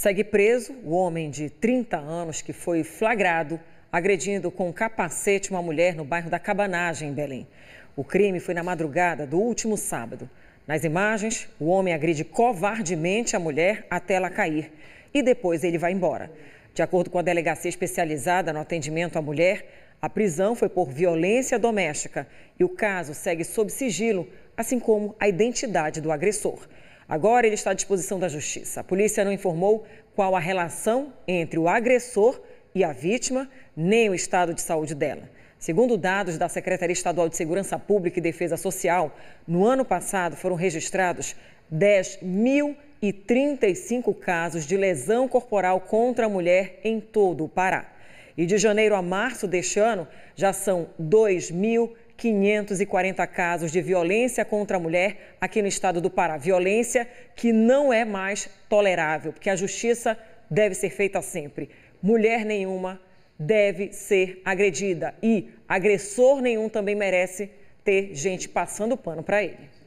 Segue preso o homem de 30 anos que foi flagrado agredindo com um capacete uma mulher no bairro da Cabanagem, em Belém. O crime foi na madrugada do último sábado. Nas imagens, o homem agride covardemente a mulher até ela cair e depois ele vai embora. De acordo com a delegacia especializada no atendimento à mulher, a prisão foi por violência doméstica e o caso segue sob sigilo, assim como a identidade do agressor. Agora ele está à disposição da justiça. A polícia não informou qual a relação entre o agressor e a vítima, nem o estado de saúde dela. Segundo dados da Secretaria Estadual de Segurança Pública e Defesa Social, no ano passado foram registrados 10.035 casos de lesão corporal contra a mulher em todo o Pará. E de janeiro a março deste ano, já são 2.000 540 casos de violência contra a mulher aqui no estado do Pará. Violência que não é mais tolerável, porque a justiça deve ser feita sempre. Mulher nenhuma deve ser agredida e agressor nenhum também merece ter gente passando pano para ele.